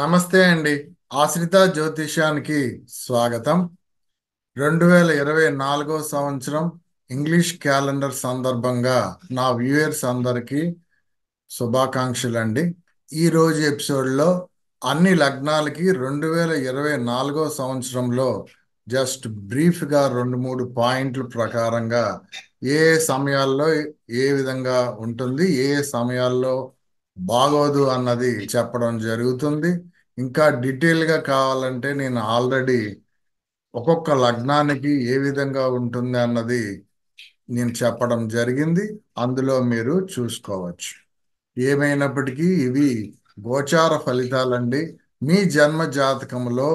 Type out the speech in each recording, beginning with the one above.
నమస్తే అండి ఆశ్రిత జ్యోతిష్యానికి స్వాగతం రెండు వేల ఇరవై నాలుగో సంవత్సరం ఇంగ్లీష్ క్యాలెండర్ సందర్భంగా నా వ్యూయర్స్ అందరికీ శుభాకాంక్షలు అండి ఈరోజు ఎపిసోడ్లో అన్ని లగ్నాలకి రెండు వేల ఇరవై నాలుగో సంవత్సరంలో జస్ట్ బ్రీఫ్గా రెండు మూడు పాయింట్ల ప్రకారంగా ఏ సమయాల్లో ఏ విధంగా ఉంటుంది ఏ సమయాల్లో బాగోదు అన్నది చెప్పడం జరుగుతుంది ఇంకా డీటెయిల్గా కావాలంటే నేను ఆల్రెడీ ఒక్కొక్క లగ్నానికి ఏ విధంగా ఉంటుంది అన్నది నేను చెప్పడం జరిగింది అందులో మీరు చూసుకోవచ్చు ఏమైనప్పటికీ ఇవి గోచార ఫలితాలండి మీ జన్మ జాతకంలో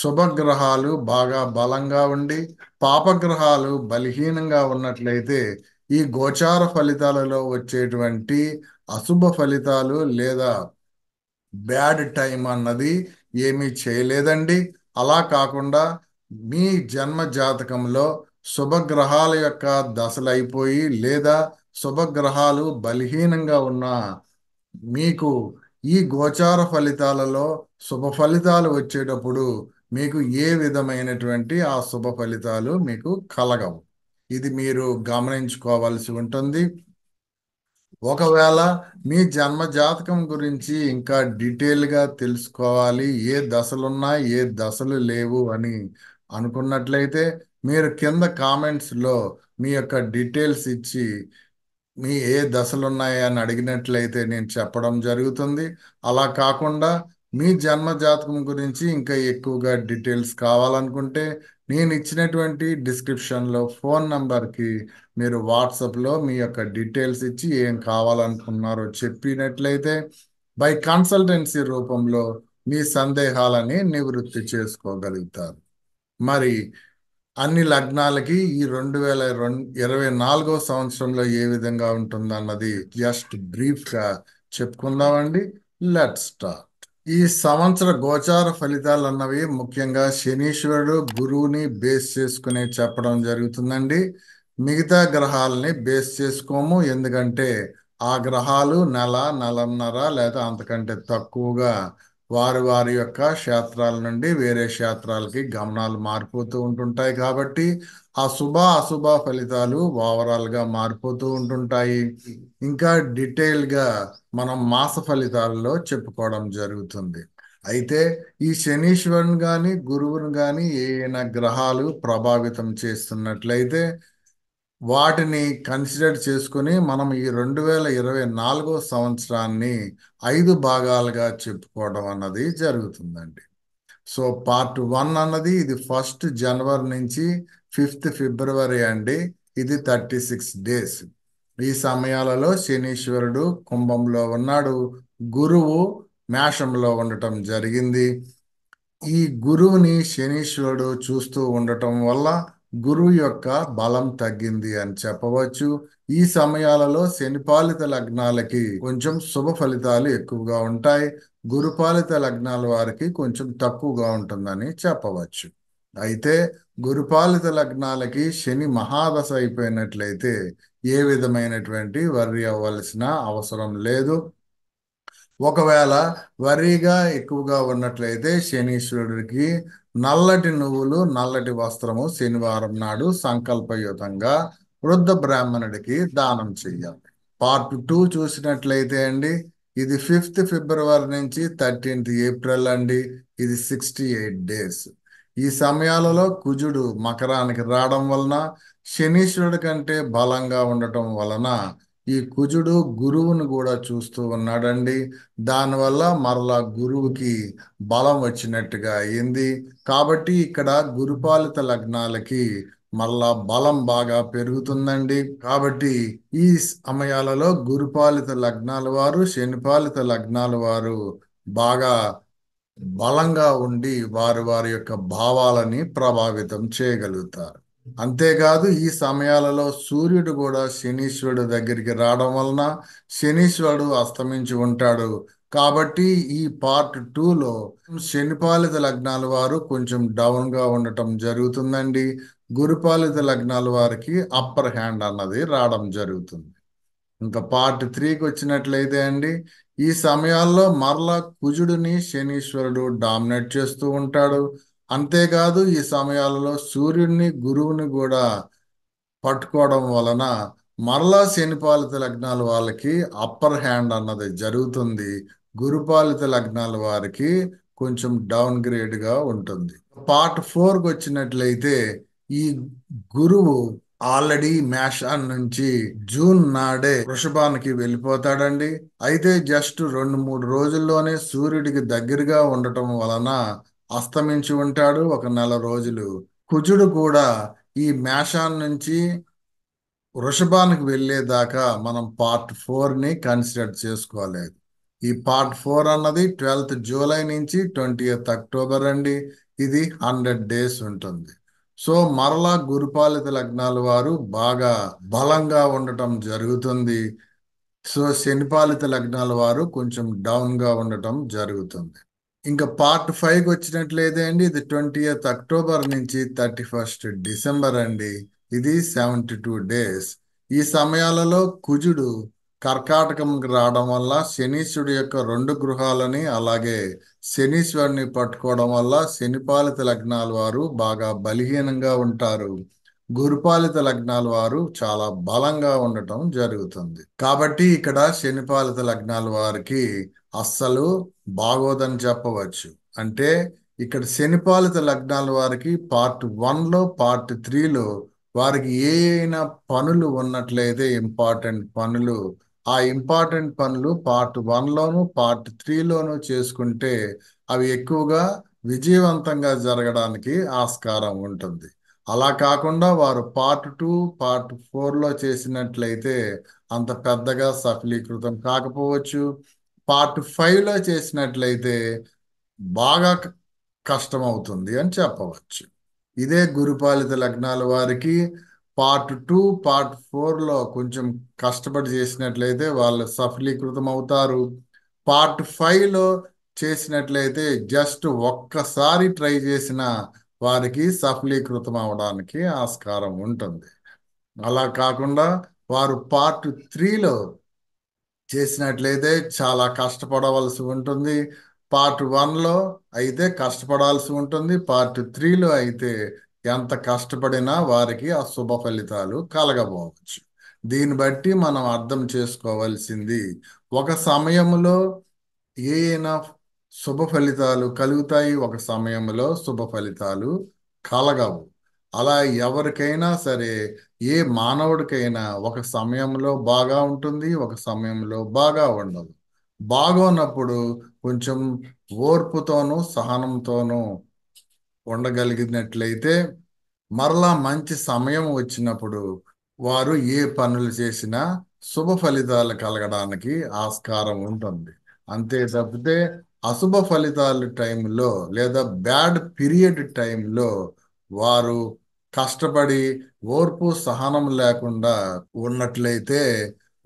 శుభగ్రహాలు బాగా బలంగా ఉండి పాపగ్రహాలు బలహీనంగా ఉన్నట్లయితే ఈ గోచార ఫలితాలలో వచ్చేటువంటి అశుభ ఫలితాలు లేదా బ్యాడ్ టైం అన్నది ఏమీ చేయలేదండి అలా కాకుండా మీ జన్మ జాతకంలో శుభగ్రహాల యొక్క దశలు అయిపోయి లేదా శుభగ్రహాలు బలహీనంగా ఉన్న మీకు ఈ గోచార ఫలితాలలో శుభ ఫలితాలు వచ్చేటప్పుడు మీకు ఏ విధమైనటువంటి ఆ శుభ ఫలితాలు మీకు కలగవు ఇది మీరు గమనించుకోవాల్సి ఉంటుంది ఒకవేళ మీ జన్మ జాతకం గురించి ఇంకా డీటెయిల్గా తెలుసుకోవాలి ఏ దశలున్నా ఏ దశలు లేవు అని అనుకున్నట్లయితే మీరు కింద కామెంట్స్లో మీ యొక్క డీటెయిల్స్ ఇచ్చి మీ ఏ దశలున్నాయని అడిగినట్లయితే నేను చెప్పడం జరుగుతుంది అలా కాకుండా మీ జన్మ జాతకం గురించి ఇంకా ఎక్కువగా డీటెయిల్స్ కావాలనుకుంటే నేను ఇచ్చినటువంటి డిస్క్రిప్షన్లో ఫోన్ నంబర్కి మీరు వాట్సాప్లో మీ యొక్క డీటెయిల్స్ ఇచ్చి ఏం కావాలనుకున్నారో చెప్పినట్లయితే బై కన్సల్టెన్సీ రూపంలో మీ సందేహాలని నివృత్తి చేసుకోగలుగుతారు మరి అన్ని లగ్నాలకి ఈ రెండు వేల రెండు ఇరవై నాలుగో సంవత్సరంలో ఏ విధంగా ఉంటుందన్నది జస్ట్ బ్రీఫ్గా చెప్పుకుందామండి లెట్ స్టార్ట్ ఈ సంవత్సర గోచార ఫలితాలు అన్నవి ముఖ్యంగా శనీశ్వరుడు గురువుని బేస్ చేసుకుని చెప్పడం జరుగుతుందండి మిగతా గ్రహాలని బేస్ చేసుకోము ఎందుకంటే ఆ గ్రహాలు నెల నెలన్నర లేదా అంతకంటే తక్కువగా వారి వారి యొక్క క్షేత్రాల నుండి వేరే క్షేత్రాలకి గమనాలు మారిపోతూ ఉంటుంటాయి కాబట్టి ఆ శుభ అశుభ ఫలితాలు ఓవరాల్గా మారిపోతూ ఉంటుంటాయి ఇంకా డీటెయిల్గా మనం మాస ఫలితాలలో చెప్పుకోవడం జరుగుతుంది అయితే ఈ శనీశ్వరుని కానీ గురువుని కానీ ఏమైనా గ్రహాలు ప్రభావితం చేస్తున్నట్లయితే వాటిని కన్సిడర్ చేసుకుని మనం ఈ రెండు వేల ఇరవై నాలుగో సంవత్సరాన్ని ఐదు భాగాలుగా చెప్పుకోవడం అన్నది జరుగుతుందండి సో పార్ట్ వన్ అన్నది ఇది ఫస్ట్ జనవరి నుంచి ఫిఫ్త్ ఫిబ్రవరి అండి ఇది థర్టీ సిక్స్ డేస్ ఈ సమయాలలో శనీశ్వరుడు కుంభంలో ఉన్నాడు గురువు మేషంలో ఉండటం జరిగింది ఈ గురువుని శనీశ్వరుడు చూస్తూ ఉండటం వల్ల గురువు యొక్క బలం తగ్గింది అని చెప్పవచ్చు ఈ సమయాలలో శనిపాలిత లగ్నాలకి కొంచెం శుభ ఫలితాలు ఎక్కువగా ఉంటాయి గురుపాలిత లగ్నాల వారికి కొంచెం తక్కువగా ఉంటుందని చెప్పవచ్చు అయితే గురుపాలిత లగ్నాలకి శని మహాదశ అయిపోయినట్లయితే ఏ విధమైనటువంటి వర్రి అవ్వాల్సిన అవసరం లేదు ఒకవేళ వరిగా ఎక్కువగా ఉన్నట్లయితే శనీశ్వరుడికి నల్లటి నువ్వులు నల్లటి వస్త్రము శనివారం నాడు సంకల్పయుతంగా వృద్ధ బ్రాహ్మణుడికి దానం చెయ్యాలి పార్ట్ టూ చూసినట్లయితే అండి ఇది ఫిఫ్త్ ఫిబ్రవరి నుంచి థర్టీన్త్ ఏప్రిల్ అండి ఇది సిక్స్టీ ఎయిట్ డేస్ ఈ సమయాలలో కుజుడు మకరానికి రావడం వలన శనీశ్వరుడి కంటే బలంగా ఉండటం వలన ఈ కుజుడు గురువును కూడా చూస్తూ ఉన్నాడండి దానివల్ల మరలా గురువుకి బలం వచ్చినట్టుగా అయింది కాబట్టి ఇక్కడ గురుపాలిత లగ్నాలకి మళ్ళా బలం బాగా పెరుగుతుందండి కాబట్టి ఈ సమయాలలో గురుపాలిత లగ్నాల వారు శనిపాలిత లగ్నాల వారు బాగా బలంగా ఉండి వారు వారి యొక్క భావాలని ప్రభావితం చేయగలుగుతారు అంతేకాదు ఈ సమయాలలో సూర్యుడు కూడా శనీశ్వరుడు దగ్గరికి రావడం వలన శనీశ్వరుడు అస్తమించి ఉంటాడు కాబట్టి ఈ పార్ట్ టూలో శనిపాలిత లగ్నాల వారు కొంచెం డౌన్గా ఉండటం జరుగుతుందండి గురుపాలిత లగ్నాల వారికి అప్పర్ హ్యాండ్ అన్నది రావడం జరుగుతుంది ఇంకా పార్ట్ త్రీకి వచ్చినట్లయితే అండి ఈ సమయాల్లో మరలా కుజుడిని శనీశ్వరుడు డామినేట్ చేస్తూ ఉంటాడు అంతేకాదు ఈ సమయాలలో సూర్యుడిని గురువుని కూడా పట్టుకోవడం వలన మరలా శనిపాలిత లగ్నాల వాళ్ళకి అప్పర్ హ్యాండ్ అన్నది జరుగుతుంది గురుపాలిత లగ్నాల వారికి కొంచెం డౌన్ గ్రేడ్గా ఉంటుంది పార్ట్ ఫోర్కి వచ్చినట్లయితే ఈ గురువు ఆల్రెడీ మేషాన్ నుంచి జూన్ నాడే వృషభానికి వెళ్ళిపోతాడండి అయితే జస్ట్ రెండు మూడు రోజుల్లోనే సూర్యుడికి దగ్గరగా ఉండటం వలన అస్తమించి ఉంటాడు ఒక నెల రోజులు కుజుడు కూడా ఈ మేషాన్ నుంచి వృషభానికి వెళ్ళేదాకా మనం పార్ట్ ఫోర్ని కన్సిడర్ చేసుకోలేదు ఈ పార్ట్ ఫోర్ అన్నది ట్వెల్త్ జూలై నుంచి ట్వంటీ అక్టోబర్ అండి ఇది హండ్రెడ్ డేస్ ఉంటుంది సో మరలా గురుపాలిత లగ్నాల వారు బాగా బలంగా ఉండటం జరుగుతుంది సో శనిపాలిత లగ్నాల వారు కొంచెం డౌన్గా ఉండటం జరుగుతుంది ఇంకా పార్ట్ ఫైవ్కి వచ్చినట్లయితే అండి ఇది ట్వంటీ అక్టోబర్ నుంచి థర్టీ ఫస్ట్ డిసెంబర్ అండి ఇది సెవెంటీ టూ డేస్ ఈ సమయాలలో కుజుడు కర్కాటకంకి రావడం వల్ల శనీశ్వడి యొక్క రెండు గృహాలని అలాగే శనీశ్వరిని పట్టుకోవడం వల్ల శనిపాలిత లగ్నాల వారు బాగా బలహీనంగా ఉంటారు గురుపాలిత లగ్నాల వారు చాలా బలంగా ఉండటం జరుగుతుంది కాబట్టి ఇక్కడ శనిపాలిత లగ్నాల వారికి అస్సలు బాగోదని చెప్పవచ్చు అంటే ఇక్కడ శనిపాలిత లగ్నాల వారికి పార్ట్ వన్లో పార్ట్ త్రీలో వారికి ఏ అయినా పనులు ఉన్నట్లయితే ఇంపార్టెంట్ పనులు ఆ ఇంపార్టెంట్ పనులు పార్ట్ వన్లోను పార్ట్ త్రీలోను చేసుకుంటే అవి ఎక్కువగా విజయవంతంగా జరగడానికి ఆస్కారం ఉంటుంది అలా కాకుండా వారు పార్ట్ టూ పార్ట్ ఫోర్లో చేసినట్లయితే అంత పెద్దగా సఫలీకృతం కాకపోవచ్చు పార్ట్ ఫైవ్లో చేసినట్లయితే బాగా కష్టమవుతుంది అని చెప్పవచ్చు ఇదే గురుపాలిత లగ్నాల వారికి పార్ట్ టూ పార్ట్ ఫోర్లో కొంచెం కష్టపడి చేసినట్లయితే వాళ్ళు సఫలీకృతం అవుతారు పార్ట్ ఫైవ్లో చేసినట్లయితే జస్ట్ ఒక్కసారి ట్రై చేసిన వారికి సఫలీకృతం అవడానికి ఆస్కారం ఉంటుంది అలా కాకుండా వారు పార్ట్ త్రీలో చేసినట్లయితే చాలా కష్టపడవలసి ఉంటుంది పార్ట్ వన్లో అయితే కష్టపడాల్సి ఉంటుంది పార్ట్ త్రీలో అయితే ఎంత కష్టపడినా వారికి ఆ శుభ ఫలితాలు కలగబోవచ్చు దీన్ని బట్టి మనం అర్థం చేసుకోవాల్సింది ఒక సమయంలో ఏ శుభ ఫలితాలు కలుగుతాయి ఒక సమయంలో శుభ ఫలితాలు కలగవు అలా ఎవరికైనా సరే ఏ మానవుడికైనా ఒక సమయంలో బాగా ఉంటుంది ఒక సమయంలో బాగా ఉండదు బాగున్నప్పుడు కొంచెం ఓర్పుతోనూ సహనంతోనూ ఉండగలిగినట్లయితే మరలా మంచి సమయం వచ్చినప్పుడు వారు ఏ పనులు చేసినా శుభ ఫలితాలు కలగడానికి ఆస్కారం ఉంటుంది అంతే తప్పితే అశుభ ఫలితాలు టైంలో లేదా బ్యాడ్ పీరియడ్ టైంలో వారు కష్టపడి ఓర్పు సహనం లేకుండా ఉన్నట్లయితే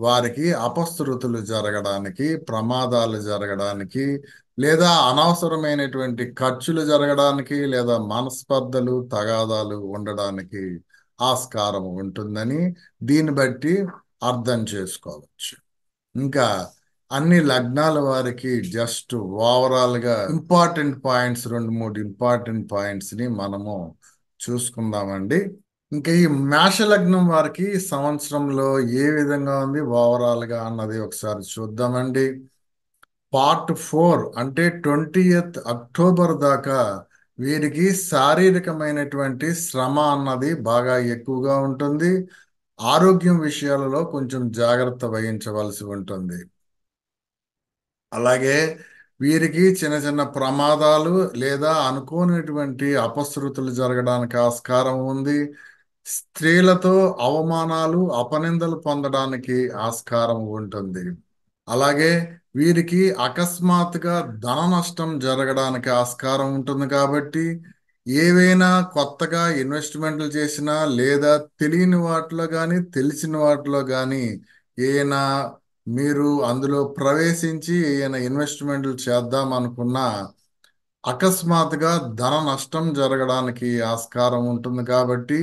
వారికి అపస్థుతులు జరగడానికి ప్రమాదాలు జరగడానికి లేదా అనవసరమైనటువంటి ఖర్చులు జరగడానికి లేదా మనస్పర్ధలు తగాదాలు ఉండడానికి ఆస్కారం ఉంటుందని దీన్ని బట్టి అర్థం చేసుకోవచ్చు ఇంకా అన్ని లగ్నాల వారికి జస్ట్ ఓవరాల్గా ఇంపార్టెంట్ పాయింట్స్ రెండు మూడు ఇంపార్టెంట్ పాయింట్స్ని మనము చూసుకుందామండి ఇంకా ఈ మేష లగ్నం వారికి సంవత్సరంలో ఏ విధంగా ఉంది ఓవరాల్గా అన్నది ఒకసారి చూద్దామండి పార్ట్ ఫోర్ అంటే ట్వంటీ అక్టోబర్ దాకా వీరికి శారీరకమైనటువంటి శ్రమ అన్నది బాగా ఎక్కువగా ఉంటుంది ఆరోగ్యం విషయాలలో కొంచెం జాగ్రత్త వహించవలసి ఉంటుంది అలాగే వీరికి చిన్న చిన్న ప్రమాదాలు లేదా అనుకోనటువంటి అపశృతులు జరగడానికి ఆస్కారం ఉంది స్త్రీలతో అవమానాలు అపనిందలు పొందడానికి ఆస్కారం ఉంటుంది అలాగే వీరికి అకస్మాత్తుగా ధన నష్టం జరగడానికి ఆస్కారం ఉంటుంది కాబట్టి ఏవైనా కొత్తగా ఇన్వెస్ట్మెంట్లు చేసినా లేదా తెలియని వాటిలో కానీ తెలిసిన వాటిలో కానీ ఏమైనా మీరు అందులో ప్రవేశించి ఏమైనా ఇన్వెస్ట్మెంట్లు చేద్దాం అనుకున్నా అకస్మాత్తుగా ధన నష్టం జరగడానికి ఆస్కారం ఉంటుంది కాబట్టి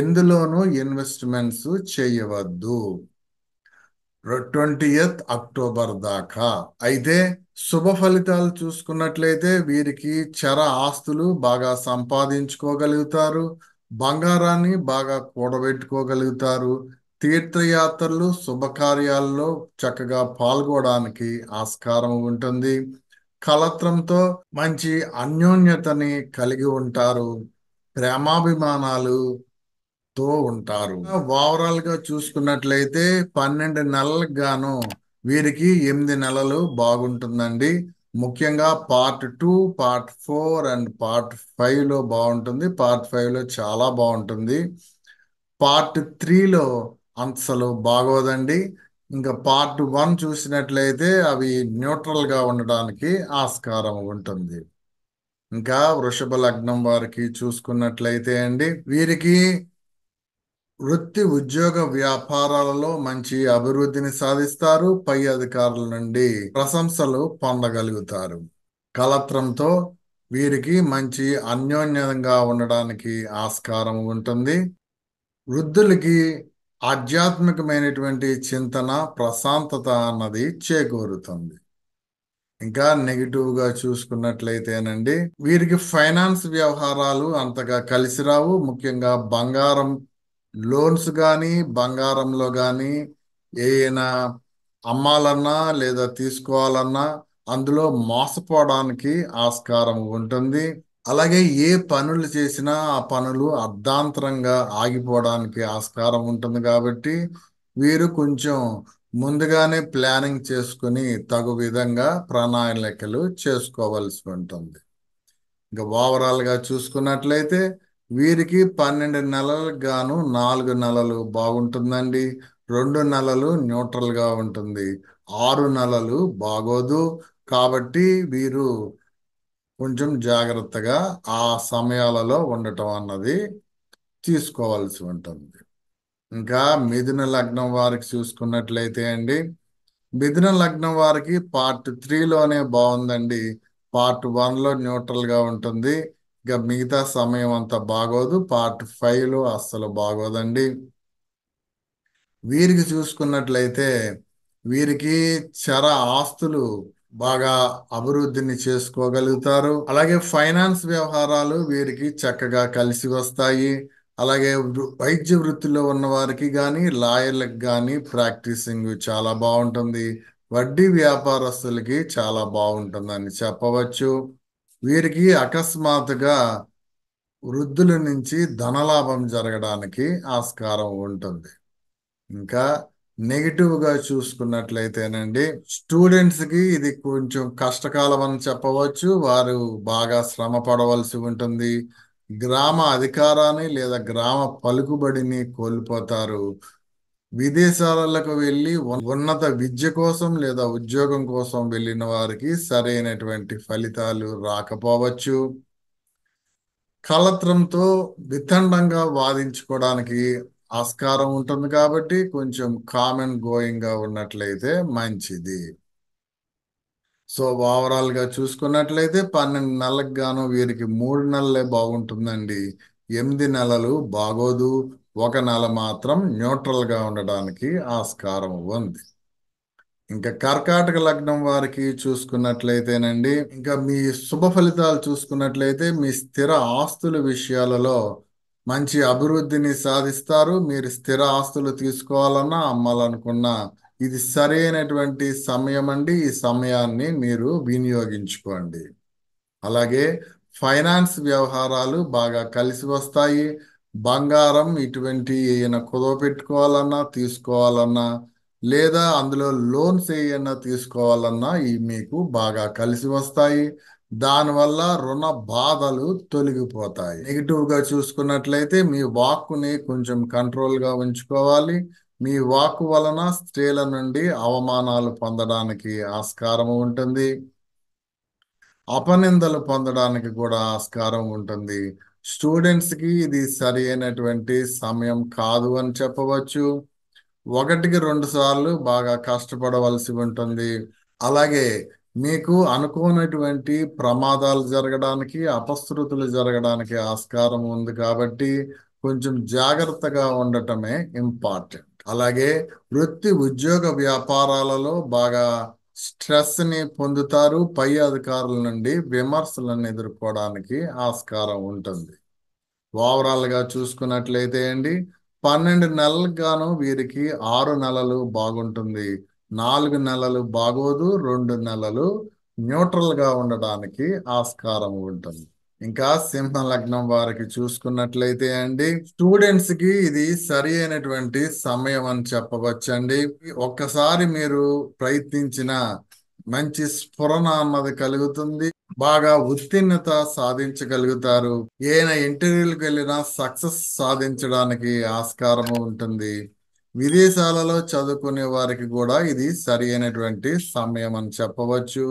ఎందులోనూ ఇన్వెస్ట్మెంట్స్ చేయవద్దు ట్వంటీయత్ అక్టోబర్ దాకా అయితే శుభ ఫలితాలు చూసుకున్నట్లయితే వీరికి చర ఆస్తులు బాగా సంపాదించుకోగలుగుతారు బంగారాన్ని బాగా కూడబెట్టుకోగలుగుతారు తీర్థయాత్రలు శుభకార్యాల్లో చక్కగా పాల్గొనడానికి ఆస్కారం ఉంటుంది కలత్రంతో మంచి అన్యోన్యతని కలిగి ఉంటారు ప్రేమాభిమానాలు చేస్తూ ఉంటారు ఓవరాల్ గా చూసుకున్నట్లయితే పన్నెండు నెలలకు గాను వీరికి ఎనిమిది నెలలు బాగుంటుందండి ముఖ్యంగా part two part four and part ఫైవ్లో బాగుంటుంది పార్ట్ ఫైవ్లో చాలా బాగుంటుంది పార్ట్ త్రీలో అసలు బాగోదండి ఇంకా పార్ట్ వన్ చూసినట్లయితే అవి న్యూట్రల్గా ఉండడానికి ఆస్కారం ఉంటుంది ఇంకా వృషభ లగ్నం వారికి చూసుకున్నట్లయితే అండి వీరికి వృత్తి ఉద్యోగ వ్యాపారాలలో మంచి అభివృద్ధిని సాధిస్తారు పై అధికారుల నుండి ప్రశంసలు పొందగలుగుతారు కలత్రంతో వీరికి మంచి అన్యోన్యంగా ఉండడానికి ఆస్కారం ఉంటుంది వృద్ధులకి ఆధ్యాత్మికమైనటువంటి చింతన ప్రశాంతత అన్నది చేకూరుతుంది ఇంకా నెగిటివ్గా చూసుకున్నట్లయితేనండి వీరికి ఫైనాన్స్ వ్యవహారాలు అంతగా కలిసి రావు ముఖ్యంగా బంగారం లోన్స్ కానీ బంగారంలో కానీ ఏదైనా అమ్మాలన్నా లేదా తీసుకోవాలన్నా అందులో మోసపోవడానికి ఆస్కారం ఉంటుంది అలాగే ఏ పనులు చేసినా ఆ పనులు అర్ధాంతరంగా ఆగిపోవడానికి ఆస్కారం ఉంటుంది కాబట్టి వీరు కొంచెం ముందుగానే ప్లానింగ్ చేసుకుని తగు విధంగా ప్రణాళికలు చేసుకోవాల్సి ఉంటుంది ఇంకా ఓవరాల్గా చూసుకున్నట్లయితే వీరికి పన్నెండు నెలలకు గాను నాలుగు నెలలు బాగుంటుందండి రెండు నెలలు న్యూట్రల్గా ఉంటుంది ఆరు నెలలు బాగోదు కాబట్టి వీరు కొంచెం జాగ్రత్తగా ఆ సమయాలలో ఉండటం అన్నది తీసుకోవాల్సి ఉంటుంది ఇంకా మిథున లగ్నం వారికి చూసుకున్నట్లయితే అండి మిథున లగ్నం వారికి పార్ట్ త్రీలోనే బాగుందండి పార్ట్ వన్లో న్యూట్రల్గా ఉంటుంది ఇక మిగతా సమయం అంతా బాగోదు పార్ట్ ఫైవ్లో అస్సలు బాగోదండి వీరికి చూసుకున్నట్లయితే వీరికి చర ఆస్తులు బాగా అభివృద్ధిని చేసుకోగలుగుతారు అలాగే ఫైనాన్స్ వ్యవహారాలు వీరికి చక్కగా కలిసి వస్తాయి అలాగే వైద్య వృత్తిలో ఉన్న వారికి కానీ లాయర్లకు కానీ ప్రాక్టీసింగ్ చాలా బాగుంటుంది వడ్డీ వ్యాపారస్తులకి చాలా బాగుంటుందని చెప్పవచ్చు వీరికి అకస్మాత్తుగా వృద్ధుల నుంచి ధనలాభం జరగడానికి ఆస్కారం ఉంటుంది ఇంకా నెగిటివ్గా చూసుకున్నట్లయితేనండి స్టూడెంట్స్కి ఇది కొంచెం కష్టకాలం అని చెప్పవచ్చు వారు బాగా శ్రమ పడవలసి ఉంటుంది గ్రామ అధికారాన్ని లేదా గ్రామ పలుకుబడిని కోల్పోతారు విదేశాలకు వెళ్ళి ఉన్నత విద్య కోసం లేదా ఉద్యోగం కోసం వెళ్ళిన వారికి సరైనటువంటి ఫలితాలు రాకపోవచ్చు కలత్రంతో విత్తండంగా వాదించుకోవడానికి ఆస్కారం ఉంటుంది కాబట్టి కొంచెం కామన్ గోయింగ్గా ఉన్నట్లయితే మంచిది సో ఓవరాల్గా చూసుకున్నట్లయితే పన్నెండు నెలలకు గాను వీరికి మూడు నెలలే బాగుంటుందండి ఎనిమిది నెలలు బాగోదు ఒక నెల మాత్రం న్యూట్రల్గా ఉండడానికి ఆస్కారం ఉంది ఇంకా కర్కాటక లగ్నం వారికి చూసుకున్నట్లయితేనండి ఇంకా మీ శుభ ఫలితాలు చూసుకున్నట్లయితే మీ స్థిర ఆస్తుల విషయాలలో మంచి అభివృద్ధిని సాధిస్తారు మీరు స్థిర ఆస్తులు తీసుకోవాలన్నా అమ్మాలనుకున్నా ఇది సరైనటువంటి సమయం అండి ఈ సమయాన్ని మీరు వినియోగించుకోండి అలాగే ఫైనాన్స్ వ్యవహారాలు బాగా కలిసి వస్తాయి బంగారం ఇటువంటి ఏమైనా కుదవ పెట్టుకోవాలన్నా తీసుకోవాలన్నా లేదా అందులో లోన్స్ ఏమైనా తీసుకోవాలన్నా ఇవి మీకు బాగా కలిసి వస్తాయి దానివల్ల రుణ బాధలు తొలగిపోతాయి నెగిటివ్గా చూసుకున్నట్లయితే మీ వాక్కుని కొంచెం కంట్రోల్గా ఉంచుకోవాలి మీ వాక్ వలన స్త్రీల నుండి అవమానాలు పొందడానికి ఆస్కారం ఉంటుంది అపనిందలు పొందడానికి కూడా ఆస్కారం ఉంటుంది స్టూడెంట్స్కి ఇది సరి అయినటువంటి సమయం కాదు అని చెప్పవచ్చు ఒకటికి రెండు సార్లు బాగా కష్టపడవలసి ఉంటుంది అలాగే మీకు అనుకోనటువంటి ప్రమాదాలు జరగడానికి అపశృతులు జరగడానికి ఆస్కారం ఉంది కాబట్టి కొంచెం జాగ్రత్తగా ఉండటమే ఇంపార్టెంట్ అలాగే వృత్తి ఉద్యోగ వ్యాపారాలలో బాగా స్ట్రెస్ని పొందుతారు పై అధికారుల నుండి విమర్శలను ఎదుర్కోవడానికి ఆస్కారం ఉంటుంది ఓవరాల్గా చూసుకున్నట్లయితే అండి పన్నెండు నెలలకు వీరికి ఆరు నెలలు బాగుంటుంది నాలుగు నెలలు బాగోదు రెండు నెలలు న్యూట్రల్గా ఉండడానికి ఆస్కారం ఉంటుంది ఇంకా సింహ లగ్నం వారికి చూసుకున్నట్లయితే అండి స్టూడెంట్స్ కి ఇది సరి అయినటువంటి సమయం అని చెప్పవచ్చండి ఒక్కసారి మీరు ప్రయత్నించిన మంచి స్ఫురణ అన్నది కలుగుతుంది బాగా ఉత్తీర్ణత సాధించగలుగుతారు ఏదైనా ఇంటర్వ్యూలకు వెళ్ళినా సక్సెస్ సాధించడానికి ఆస్కారం ఉంటుంది విదేశాలలో చదువుకునే వారికి కూడా ఇది సరి అయినటువంటి సమయం అని చెప్పవచ్చు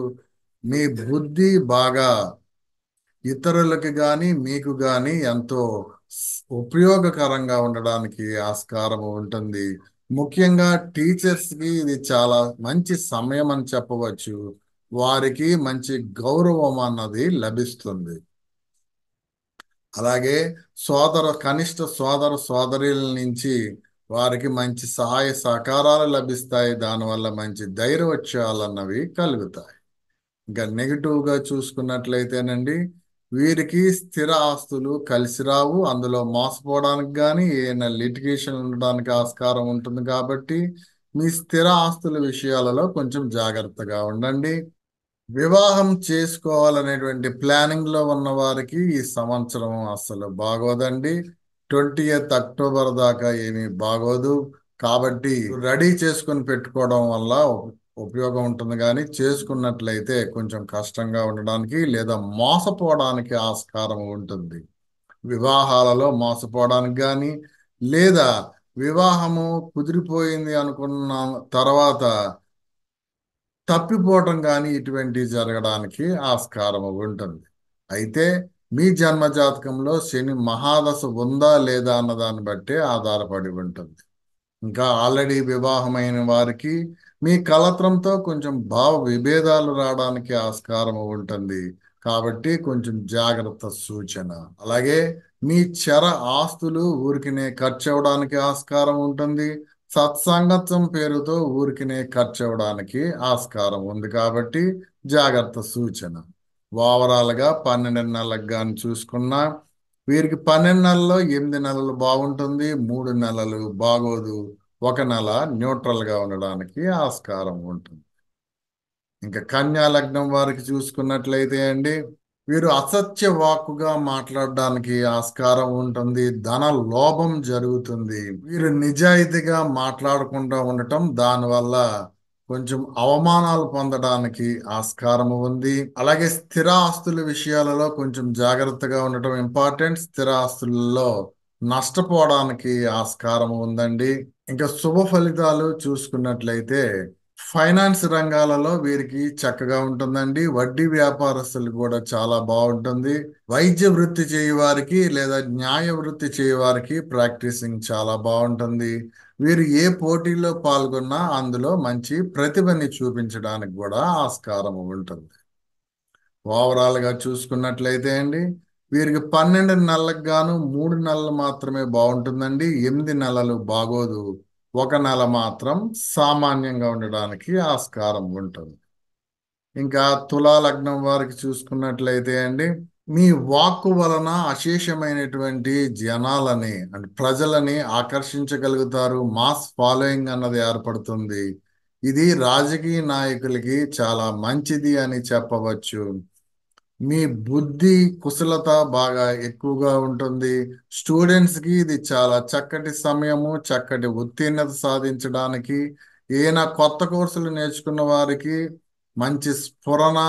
మీ బుద్ధి బాగా ఇతరులకు కానీ మీకు కానీ ఎంతో ఉపయోగకరంగా ఉండడానికి ఆస్కారం ఉంటుంది ముఖ్యంగా టీచర్స్కి ఇది చాలా మంచి సమయం అని చెప్పవచ్చు వారికి మంచి గౌరవం అన్నది లభిస్తుంది అలాగే సోదర కనిష్ట సోదర సోదరుల నుంచి వారికి మంచి సహాయ సహకారాలు లభిస్తాయి దానివల్ల మంచి ధైర్యవత్యాలు అన్నవి కలుగుతాయి ఇంకా నెగిటివ్గా చూసుకున్నట్లయితేనండి వీరికి స్థిర ఆస్తులు కలిసి రావు అందులో మోసపోవడానికి కానీ ఏదైనా లిటిగేషన్ ఉండడానికి ఆస్కారం ఉంటుంది కాబట్టి మీ స్థిర ఆస్తుల విషయాలలో కొంచెం జాగ్రత్తగా ఉండండి వివాహం చేసుకోవాలనేటువంటి ప్లానింగ్లో ఉన్న వారికి ఈ సంవత్సరం అసలు బాగోదండి ట్వంటీ ఎయిత్ అక్టోబర్ దాకా ఏమీ బాగోదు కాబట్టి రెడీ చేసుకుని పెట్టుకోవడం వల్ల ఉపయోగం ఉంటుంది కానీ చేసుకున్నట్లయితే కొంచెం కష్టంగా ఉండడానికి లేదా మోసపోవడానికి ఆస్కారం ఉంటుంది వివాహాలలో మోసపోవడానికి కానీ లేదా వివాహము కుదిరిపోయింది అనుకున్న తర్వాత తప్పిపోవటం కానీ ఇటువంటి జరగడానికి ఆస్కారం ఉంటుంది అయితే మీ జన్మ జాతకంలో శని మహాదశ ఉందా లేదా అన్న దాన్ని బట్టి ఆధారపడి ఉంటుంది ఇంకా ఆల్రెడీ వివాహమైన వారికి మీ కలత్రంతో కొంచెం భావ విభేదాలు రావడానికి ఆస్కారం ఉంటుంది కాబట్టి కొంచెం జాగ్రత్త సూచన అలాగే మీ చర ఆస్తులు ఊరికినే ఖర్చు అవడానికి ఆస్కారం ఉంటుంది సత్సంగత్వం పేరుతో ఊరికినే ఖర్చు అవడానికి ఆస్కారం ఉంది కాబట్టి జాగ్రత్త సూచన ఓవరాల్గా పన్నెండు నెలలకు కానీ చూసుకున్నా వీరికి పన్నెండు నెలల్లో ఎనిమిది నెలలు బాగుంటుంది మూడు నెలలు బాగోదు ఒక నెల న్యూట్రల్గా ఉండడానికి ఆస్కారం ఉంటుంది ఇంకా కన్యా లగ్నం వారికి చూసుకున్నట్లయితే అండి వీరు అసత్య వాక్కుగా మాట్లాడడానికి ఆస్కారం ఉంటుంది ధన లోభం జరుగుతుంది వీరు నిజాయితీగా మాట్లాడకుండా ఉండటం దానివల్ల కొంచెం అవమానాలు పొందడానికి ఆస్కారం ఉంది అలాగే స్థిర ఆస్తుల విషయాలలో కొంచెం జాగ్రత్తగా ఉండటం ఇంపార్టెంట్ స్థిర ఆస్తులలో నష్టపోవడానికి ఆస్కారం ఉందండి ఇంకా శుభ ఫలితాలు చూసుకున్నట్లయితే ఫైనాన్స్ రంగాలలో వీరికి చక్కగా ఉంటుందండి వడ్డీ వ్యాపారస్తులు కూడా చాలా బాగుంటుంది వైద్య వృత్తి చేయవారికి లేదా న్యాయ వృత్తి చేయవారికి ప్రాక్టీసింగ్ చాలా బాగుంటుంది వీరు ఏ పోటీలో పాల్గొన్నా అందులో మంచి ప్రతిభని చూపించడానికి కూడా ఆస్కారం ఉంటుంది ఓవరాల్గా చూసుకున్నట్లయితే అండి వీరికి పన్నెండు నెలలకు గాను మూడు నెలలు మాత్రమే బాగుంటుందండి ఎనిమిది నెలలు బాగోదు ఒక నెల మాత్రం సామాన్యంగా ఉండడానికి ఆస్కారం ఉంటుంది ఇంకా తులాలగ్నం వారికి చూసుకున్నట్లయితే అండి మీ వాక్కు వలన అశేషమైనటువంటి జనాలని అంటే ప్రజలని ఆకర్షించగలుగుతారు మాస్ ఫాలోయింగ్ అన్నది ఏర్పడుతుంది ఇది రాజకీయ నాయకులకి చాలా మంచిది అని చెప్పవచ్చు మీ బుద్ధి కుశలత బాగా ఎక్కువగా ఉంటుంది స్టూడెంట్స్కి ఇది చాలా చక్కటి సమయము చక్కటి ఉత్తీర్ణత సాధించడానికి ఏనా కొత్త కోర్సులు నేర్చుకున్న వారికి మంచి స్ఫురణ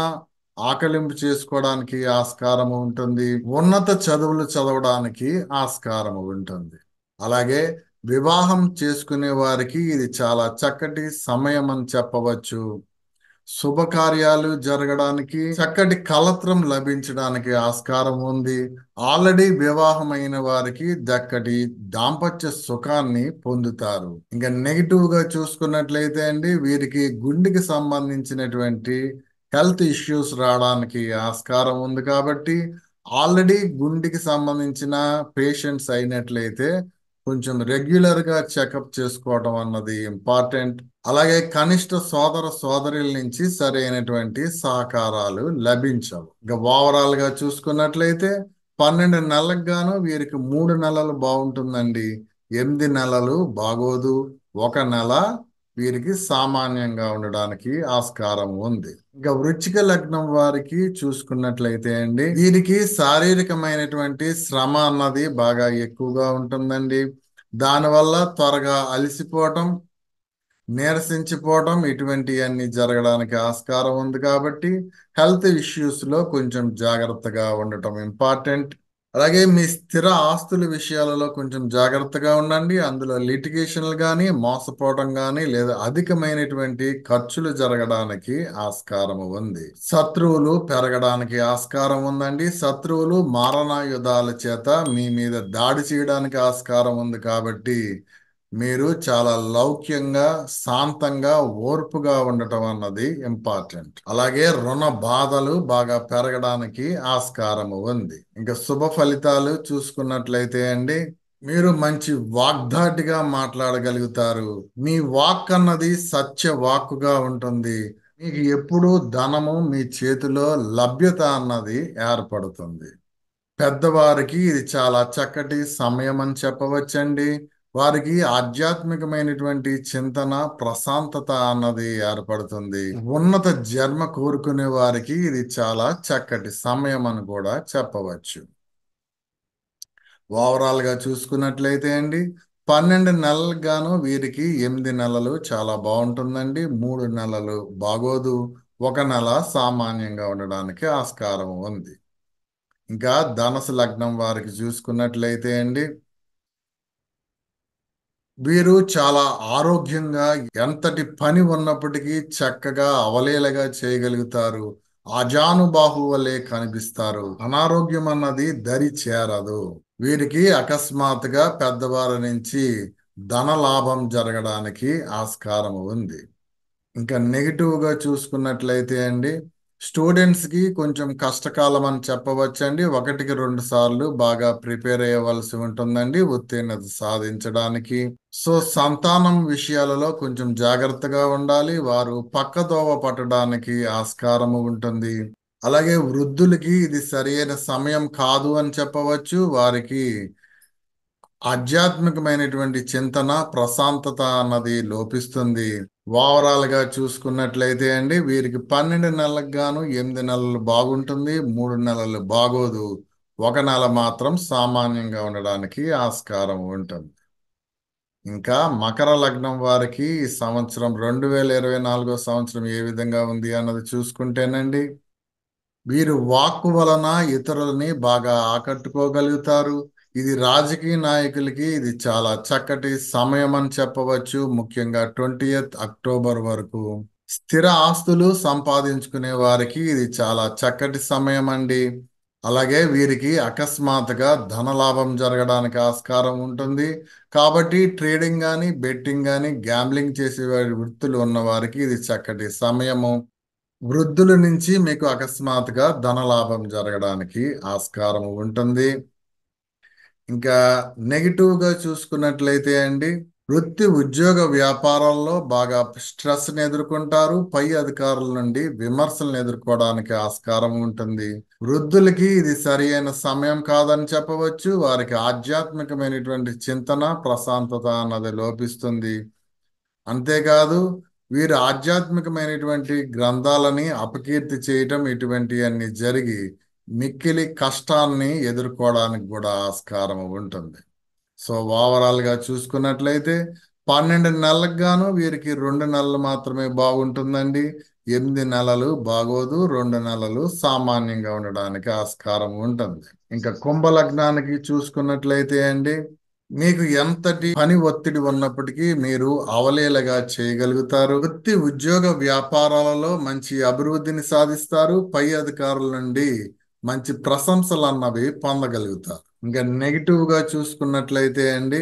ఆకలింపు చేసుకోవడానికి ఆస్కారం ఉంటుంది ఉన్నత చదువులు చదవడానికి ఆస్కారం ఉంటుంది అలాగే వివాహం చేసుకునే వారికి ఇది చాలా చక్కటి సమయం అని చెప్పవచ్చు శుభకార్యాలు జరగడానికి చక్కటి కలత్రం లభించడానికి ఆస్కారం ఉంది ఆల్రెడీ వివాహమైన వారికి దక్కటి దాంపత్య సుఖాన్ని పొందుతారు ఇంకా నెగిటివ్ గా చూసుకున్నట్లయితే అండి వీరికి గుండెకి సంబంధించినటువంటి హెల్త్ ఇష్యూస్ రావడానికి ఆస్కారం ఉంది కాబట్టి ఆల్రెడీ గుండెకి సంబంధించిన పేషెంట్స్ అయినట్లయితే కొంచెం రెగ్యులర్గా చెకప్ చేసుకోవడం అన్నది ఇంపార్టెంట్ అలాగే కనిష్ట సోదర సోదరుల నుంచి సరైనటువంటి సహకారాలు లభించవు ఇక ఓవరాల్గా చూసుకున్నట్లయితే పన్నెండు నెలలకు గాను వీరికి మూడు నెలలు బాగుంటుందండి ఎనిమిది నెలలు బాగోదు ఒక నెల వీరికి సామాన్యంగా ఉండడానికి ఆస్కారం ఉంది ఇంకా వృచ్చిక లగ్నం వారికి చూసుకున్నట్లయితే అండి వీరికి శారీరకమైనటువంటి శ్రమ అన్నది బాగా ఎక్కువగా ఉంటుందండి దానివల్ల త్వరగా అలసిపోవటం నీరసించిపోవడం ఇటువంటివన్నీ జరగడానికి ఆస్కారం ఉంది కాబట్టి హెల్త్ ఇష్యూస్లో కొంచెం జాగ్రత్తగా ఉండటం ఇంపార్టెంట్ అలాగే మీ స్థిర ఆస్తుల విషయాలలో కొంచెం జాగ్రత్తగా ఉండండి అందులో లిటిగేషన్లు కానీ మోసపోవడం కానీ లేదా అధికమైనటువంటి ఖర్చులు జరగడానికి ఆస్కారం ఉంది శత్రువులు పెరగడానికి ఆస్కారం ఉందండి శత్రువులు మారణాయుధాల చేత మీ మీద దాడి చేయడానికి ఆస్కారం ఉంది కాబట్టి మీరు చాలా లౌక్యంగా శాంతంగా ఓర్పుగా ఉండటం అన్నది ఇంపార్టెంట్ అలాగే రుణ బాధలు బాగా పెరగడానికి ఆస్కారం ఉంది ఇంకా శుభ ఫలితాలు చూసుకున్నట్లయితే అండి మీరు మంచి వాగ్దాటిగా మాట్లాడగలుగుతారు మీ వాక్ అన్నది సత్య వాక్కుగా ఉంటుంది మీకు ఎప్పుడూ ధనము మీ చేతిలో లభ్యత అన్నది ఏర్పడుతుంది పెద్దవారికి ఇది చాలా చక్కటి సమయం అని చెప్పవచ్చండి వారికి ఆధ్యాత్మికమైనటువంటి చింతన ప్రశాంతత అన్నది ఏర్పడుతుంది ఉన్నత జన్మ కోరుకునే వారికి ఇది చాలా చక్కటి సమయం అని కూడా చెప్పవచ్చు ఓవరాల్ గా చూసుకున్నట్లయితే అండి పన్నెండు నెలలకు గాను వీరికి ఎనిమిది నెలలు చాలా బాగుంటుందండి మూడు నెలలు బాగోదు ఒక నెల సామాన్యంగా ఉండడానికి ఆస్కారం ఉంది ఇంకా ధనసు లగ్నం వారికి చూసుకున్నట్లయితే అండి వీరు చాలా ఆరోగ్యంగా ఎంతటి పని ఉన్నప్పటికీ చక్కగా అవలేలగా చేయగలుగుతారు అజానుబాహు వలె కనిపిస్తారు అనారోగ్యం అన్నది దరి చేరదు వీరికి అకస్మాత్తుగా పెద్దవారి నుంచి ధన లాభం జరగడానికి ఆస్కారం ఉంది ఇంకా నెగిటివ్గా చూసుకున్నట్లయితే అండి స్టూడెంట్స్కి కొంచెం కష్టకాలం అని చెప్పవచ్చండి ఒకటికి రెండు సార్లు బాగా ప్రిపేర్ అయ్యవలసి ఉంటుందండి ఉత్తీర్ణత సాధించడానికి సో సంతానం విషయాలలో కొంచెం జాగ్రత్తగా ఉండాలి వారు పక్కదోవ పట్టడానికి ఆస్కారము ఉంటుంది అలాగే వృద్ధులకి ఇది సరైన సమయం కాదు అని చెప్పవచ్చు వారికి ఆధ్యాత్మికమైనటువంటి చింతన ప్రశాంతత అన్నది లోపిస్తుంది ఓవరాల్గా చూసుకున్నట్లయితే అండి వీరికి పన్నెండు నెలలకు గాను ఎనిమిది నెలలు బాగుంటుంది మూడు నెలలు బాగోదు ఒక నెల మాత్రం సామాన్యంగా ఉండడానికి ఆస్కారం ఉంటుంది ఇంకా మకర లగ్నం వారికి ఈ సంవత్సరం రెండు వేల ఇరవై నాలుగో సంవత్సరం ఏ విధంగా ఉంది అన్నది చూసుకుంటేనండి వీరు వాక్కు వలన ఇతరులని బాగా ఆకట్టుకోగలుగుతారు ఇది రాజకీయ నాయకులకి ఇది చాలా చక్కటి సమయం అని చెప్పవచ్చు ముఖ్యంగా ట్వంటీ అక్టోబర్ వరకు స్థిర ఆస్తులు సంపాదించుకునే వారికి ఇది చాలా చక్కటి సమయం అండి అలాగే వీరికి అకస్మాత్తుగా లాభం జరగడానికి ఆస్కారం ఉంటుంది కాబట్టి ట్రేడింగ్ కానీ బెట్టింగ్ కానీ గ్యాంబ్లింగ్ చేసే వృత్తులు ఉన్నవారికి ఇది చక్కటి సమయము వృద్ధుల నుంచి మీకు అకస్మాత్తుగా లాభం జరగడానికి ఆస్కారం ఉంటుంది ఇంకా గా చూసుకున్నట్లయితే అండి వృత్తి ఉద్యోగ వ్యాపారాల్లో బాగా స్ట్రెస్ని ఎదుర్కొంటారు పై అధికారుల నుండి విమర్శలను ఎదుర్కోవడానికి ఆస్కారం ఉంటుంది వృద్ధులకి ఇది అయిన సమయం కాదని చెప్పవచ్చు వారికి ఆధ్యాత్మికమైనటువంటి చింతన ప్రశాంతత అన్నది లోపిస్తుంది అంతేకాదు వీరు ఆధ్యాత్మికమైనటువంటి గ్రంథాలని అపకీర్తి చేయటం ఇటువంటివన్నీ జరిగి మిక్కిలి కష్టాలని ఎదుర్కోవడానికి కూడా ఆస్కారం ఉంటుంది సో ఓవరాల్గా చూసుకున్నట్లయితే పన్నెండు నెలలకు గాను వీరికి రెండు నెలలు మాత్రమే బాగుంటుందండి ఎనిమిది నెలలు బాగోదు రెండు నెలలు సామాన్యంగా ఉండడానికి ఆస్కారం ఉంటుంది ఇంకా కుంభ లగ్నానికి చూసుకున్నట్లయితే అండి మీకు ఎంతటి పని ఒత్తిడి ఉన్నప్పటికీ మీరు అవలేలగా చేయగలుగుతారు వృత్తి ఉద్యోగ వ్యాపారాలలో మంచి అభివృద్ధిని సాధిస్తారు పై అధికారుల నుండి మంచి ప్రశంసలు అన్నవి పొందగలుగుతారు ఇంకా నెగిటివ్గా చూసుకున్నట్లయితే అండి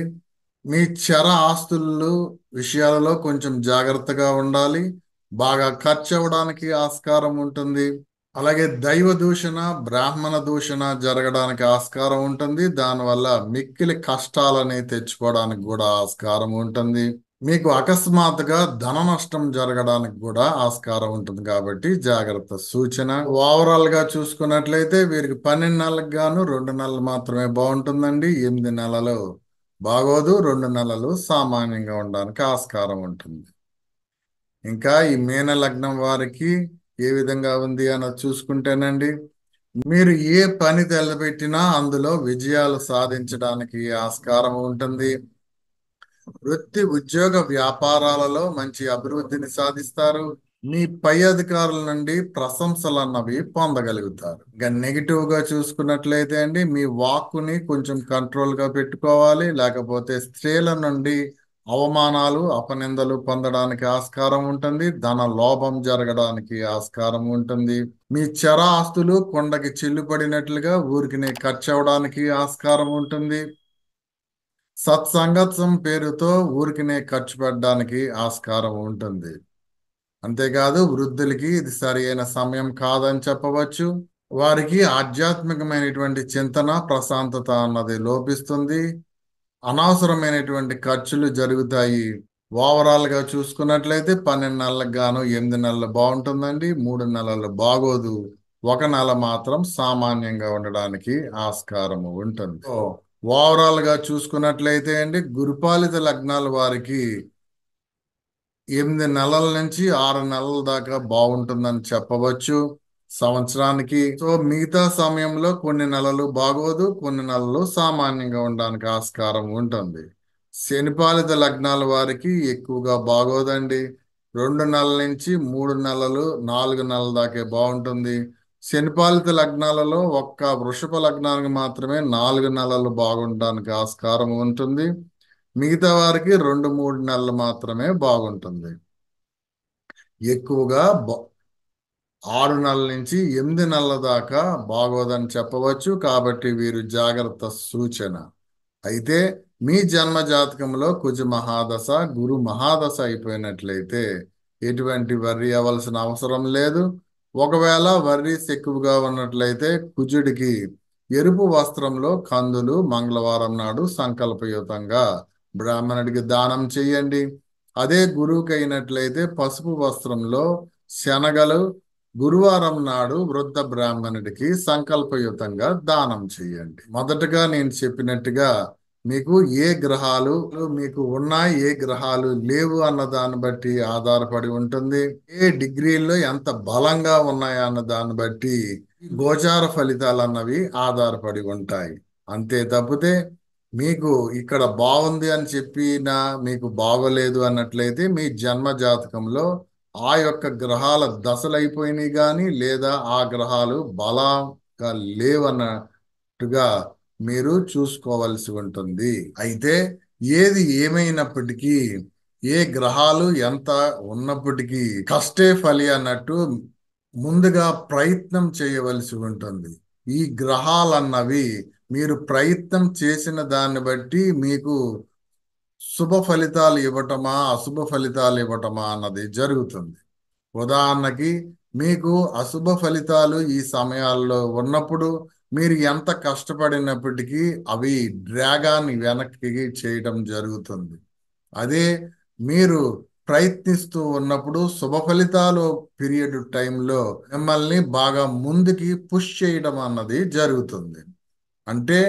మీ చర ఆస్తులు విషయాలలో కొంచెం జాగ్రత్తగా ఉండాలి బాగా ఖర్చు అవ్వడానికి ఆస్కారం ఉంటుంది అలాగే దైవ దూషణ బ్రాహ్మణ దూషణ జరగడానికి ఆస్కారం ఉంటుంది దానివల్ల మిక్కిలి కష్టాలని తెచ్చుకోవడానికి కూడా ఆస్కారం ఉంటుంది మీకు అకస్మాత్తుగా ధన నష్టం జరగడానికి కూడా ఆస్కారం ఉంటుంది కాబట్టి జాగ్రత్త సూచన ఓవరాల్ గా చూసుకున్నట్లయితే వీరికి పన్నెండు నెలలకు గాను రెండు నెలలు మాత్రమే బాగుంటుందండి ఎనిమిది నెలలు బాగోదు రెండు నెలలు సామాన్యంగా ఉండడానికి ఆస్కారం ఉంటుంది ఇంకా ఈ మీన లగ్నం వారికి ఏ విధంగా ఉంది అని చూసుకుంటేనండి మీరు ఏ పని తెల్లబెట్టినా అందులో విజయాలు సాధించడానికి ఆస్కారం ఉంటుంది వృత్తి ఉద్యోగ వ్యాపారాలలో మంచి అభివృద్ధిని సాధిస్తారు మీ పై అధికారుల నుండి ప్రశంసలు అన్నవి పొందగలుగుతారు ఇంకా నెగిటివ్ గా చూసుకున్నట్లయితే అండి మీ వాక్కుని కొంచెం కంట్రోల్ గా పెట్టుకోవాలి లేకపోతే స్త్రీల నుండి అవమానాలు అపనిందలు పొందడానికి ఆస్కారం ఉంటుంది ధన లోభం జరగడానికి ఆస్కారం ఉంటుంది మీ చర ఆస్తులు కొండకి చిల్లుపడినట్లుగా ఊరికినే ఖర్చు అవడానికి ఆస్కారం ఉంటుంది సత్సంగత్వం పేరుతో ఊరికినే ఖర్చు పెట్టడానికి ఆస్కారం ఉంటుంది అంతేకాదు వృద్ధులకి ఇది సరైన సమయం కాదని చెప్పవచ్చు వారికి ఆధ్యాత్మికమైనటువంటి చింతన ప్రశాంతత అన్నది లోపిస్తుంది అనవసరమైనటువంటి ఖర్చులు జరుగుతాయి ఓవరాల్గా చూసుకున్నట్లయితే పన్నెండు నెలలకు గాను ఎనిమిది నెలలు బాగుంటుందండి మూడు నెలలు బాగోదు ఒక నెల మాత్రం సామాన్యంగా ఉండడానికి ఆస్కారం ఉంటుంది ఓవరాల్గా చూసుకున్నట్లయితే అండి గురుపాలిత లగ్నాల వారికి ఎనిమిది నెలల నుంచి ఆరు నెలల దాకా బాగుంటుందని చెప్పవచ్చు సంవత్సరానికి సో మిగతా సమయంలో కొన్ని నెలలు బాగోదు కొన్ని నెలలు సామాన్యంగా ఉండడానికి ఆస్కారం ఉంటుంది శనిపాలిత లగ్నాల వారికి ఎక్కువగా బాగోదండి రెండు నెలల నుంచి మూడు నెలలు నాలుగు నెలల దాకే బాగుంటుంది శనిపాలిత లగ్నాలలో ఒక్క వృషభ లగ్నానికి మాత్రమే నాలుగు నెలలు బాగుండడానికి ఆస్కారం ఉంటుంది మిగతా వారికి రెండు మూడు నెలలు మాత్రమే బాగుంటుంది ఎక్కువగా ఆరు నెలల నుంచి ఎనిమిది నెలల దాకా బాగోదని చెప్పవచ్చు కాబట్టి వీరు జాగ్రత్త సూచన అయితే మీ జన్మ జాతకంలో కుజ మహాదశ గురు మహాదశ అయిపోయినట్లయితే ఎటువంటి వర్రి అవ్వాల్సిన అవసరం లేదు ఒకవేళ వర్రీస్ ఎక్కువగా ఉన్నట్లయితే కుజుడికి ఎరుపు వస్త్రంలో కందులు మంగళవారం నాడు సంకల్పయుతంగా బ్రాహ్మణుడికి దానం చేయండి అదే గురువుకి అయినట్లయితే పసుపు వస్త్రంలో శనగలు గురువారం నాడు వృద్ధ బ్రాహ్మణుడికి సంకల్పయుతంగా దానం చేయండి మొదటగా నేను చెప్పినట్టుగా మీకు ఏ గ్రహాలు మీకు ఉన్నాయి ఏ గ్రహాలు లేవు అన్న దాన్ని బట్టి ఆధారపడి ఉంటుంది ఏ డిగ్రీల్లో ఎంత బలంగా ఉన్నాయి అన్న దాన్ని బట్టి గోచార ఫలితాలు అన్నవి ఆధారపడి ఉంటాయి అంతే తప్పితే మీకు ఇక్కడ బాగుంది అని చెప్పినా మీకు బాగోలేదు అన్నట్లయితే మీ జన్మ జాతకంలో ఆ యొక్క గ్రహాల దశలైపోయినాయి కానీ లేదా ఆ గ్రహాలు బలంగా లేవన్నట్టుగా మీరు చూసుకోవాల్సి ఉంటుంది అయితే ఏది ఏమైనప్పటికీ ఏ గ్రహాలు ఎంత ఉన్నప్పటికీ కష్టే ఫలి అన్నట్టు ముందుగా ప్రయత్నం చేయవలసి ఉంటుంది ఈ గ్రహాలన్నవి మీరు ప్రయత్నం చేసిన దాన్ని బట్టి మీకు శుభ ఫలితాలు ఇవ్వటమా అశుభ ఫలితాలు ఇవ్వటమా అన్నది జరుగుతుంది ఉదాహరణకి మీకు అశుభ ఫలితాలు ఈ సమయాల్లో ఉన్నప్పుడు మీరు ఎంత కష్టపడినప్పటికీ అవి డ్రాగాన్ని వెనక్కి చేయడం జరుగుతుంది అదే మీరు ప్రయత్నిస్తూ ఉన్నప్పుడు శుభ ఫలితాలు పీరియడ్ టైంలో మిమ్మల్ని బాగా ముందుకి పుష్ చేయడం అన్నది జరుగుతుంది అంటే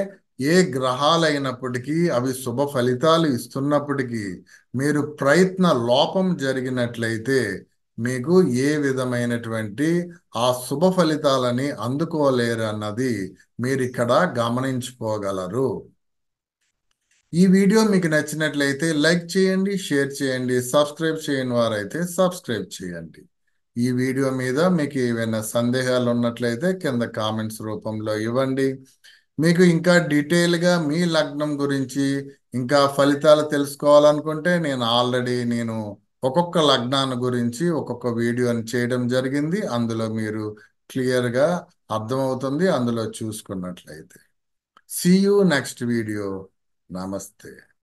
ఏ గ్రహాలైనప్పటికీ అవి శుభ ఫలితాలు ఇస్తున్నప్పటికీ మీరు ప్రయత్న లోపం జరిగినట్లయితే మీకు ఏ విధమైనటువంటి ఆ శుభ ఫలితాలని అందుకోలేరు అన్నది మీరు ఇక్కడ గమనించుకోగలరు ఈ వీడియో మీకు నచ్చినట్లయితే లైక్ చేయండి షేర్ చేయండి సబ్స్క్రైబ్ చేయని వారైతే సబ్స్క్రైబ్ చేయండి ఈ వీడియో మీద మీకు ఏవైనా సందేహాలు ఉన్నట్లయితే కింద కామెంట్స్ రూపంలో ఇవ్వండి మీకు ఇంకా డీటెయిల్గా మీ లగ్నం గురించి ఇంకా ఫలితాలు తెలుసుకోవాలనుకుంటే నేను ఆల్రెడీ నేను ఒక్కొక్క లగ్నాన్ని గురించి ఒక్కొక్క వీడియోని చేయడం జరిగింది అందులో మీరు క్లియర్గా అర్థమవుతుంది అందులో చూసుకున్నట్లయితే సీ నెక్స్ట్ వీడియో నమస్తే